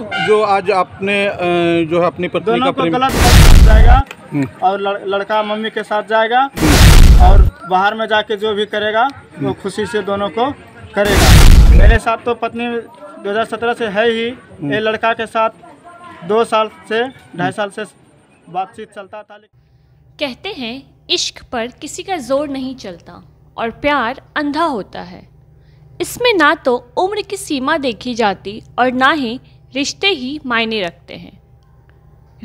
गलत जो आज आपने जो है अपनी पत्नी का को प्रेम गलत जाएगा हम्म। और लड़का मम्मी के साथ जाएगा हम्म। और बाहर में जाके जो भी करेगा वो हम्म। खुशी से दोनों को करेगा मेरे साथ तो पत्नी 2017 से है ही ये लड़का के साथ दो साल से ढाई साल से बातचीत चलता था कहते हैं इश्क पर किसी का जोर नहीं चलता और प्यार अंधा होता है इसमें ना तो उम्र की सीमा देखी जाती और ना ही रिश्ते ही मायने रखते हैं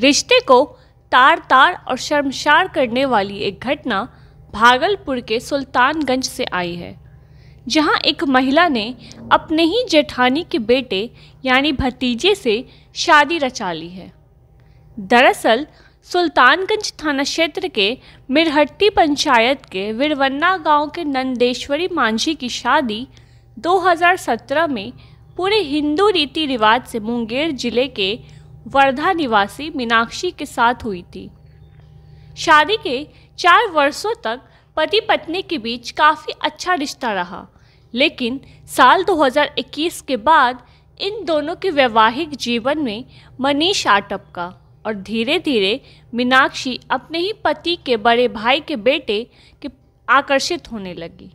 रिश्ते को तार तार और शर्मशार करने वाली एक घटना भागलपुर के सुल्तानगंज से आई है जहां एक महिला ने अपने ही जेठानी के बेटे यानी भतीजे से शादी रचा ली है दरअसल सुल्तानगंज थाना क्षेत्र के मिरहट्टी पंचायत के विरवन्ना गांव के नंदेश्वरी मांझी की शादी 2017 में पूरे हिंदू रीति रिवाज से मुंगेर जिले के वर्धा निवासी मीनाक्षी के साथ हुई थी शादी के चार वर्षों तक पति पत्नी के बीच काफ़ी अच्छा रिश्ता रहा लेकिन साल 2021 के बाद इन दोनों के वैवाहिक जीवन में मनीष आटप का और धीरे धीरे मीनाक्षी अपने ही पति के बड़े भाई के बेटे के आकर्षित होने लगी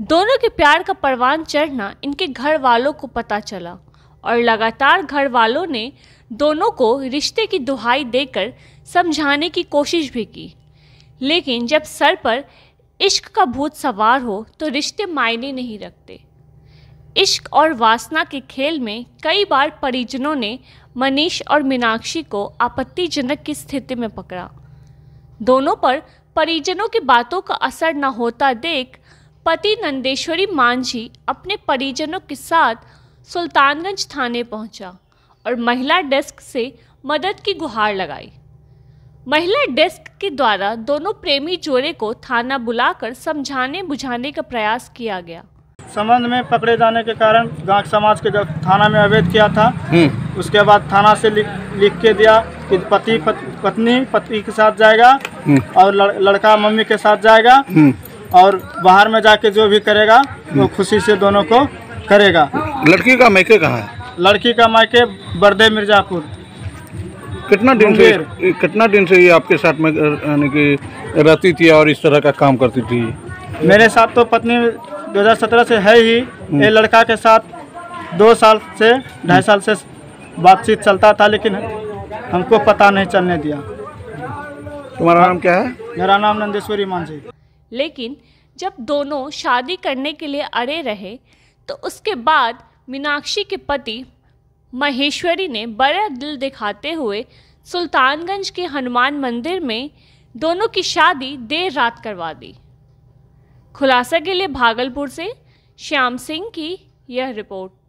दोनों के प्यार का परवान चढ़ना इनके घर वालों को पता चला और लगातार घर वालों ने दोनों को रिश्ते की दुहाई देकर समझाने की कोशिश भी की लेकिन जब सर पर इश्क का भूत सवार हो तो रिश्ते मायने नहीं रखते इश्क और वासना के खेल में कई बार परिजनों ने मनीष और मीनाक्षी को आपत्तिजनक की स्थिति में पकड़ा दोनों पर परिजनों की बातों का असर न होता देख पति नंदेश्वरी मांझी अपने परिजनों के साथ सुल्तानगंज थाने पहुंचा और महिला डेस्क से मदद की गुहार लगाई महिला डेस्क के द्वारा दोनों प्रेमी जोड़े को थाना बुलाकर समझाने बुझाने का प्रयास किया गया संबंध में पकड़े जाने के कारण गांव समाज के थाना में अवैध किया था हम्म। उसके बाद थाना से लिख लिख के दिया कि पति पत, पत्नी पति के साथ जाएगा हम्म। और लड़, लड़का मम्मी के साथ जाएगा हम्म। और बाहर में जाके जो भी करेगा वो खुशी से दोनों को करेगा लड़की का मायके कहाँ है लड़की का मायके बर्दे मिर्जापुर कितना दिन से कितना दिन से ये आपके साथ में यानी कि रहती थी और इस तरह का काम करती थी मेरे साथ तो पत्नी 2017 से है ही हम्म। ये लड़का के साथ दो साल से ढाई हम्म। साल से बातचीत चलता था लेकिन हमको पता नहीं चलने दिया तुम्हारा नाम क्या है मेरा नाम नंदेश्वरी मांझी लेकिन जब दोनों शादी करने के लिए अड़े रहे तो उसके बाद मीनाक्षी के पति महेश्वरी ने बड़ा दिल दिखाते हुए सुल्तानगंज के हनुमान मंदिर में दोनों की शादी देर रात करवा दी खुलासा के लिए भागलपुर से श्याम सिंह की यह रिपोर्ट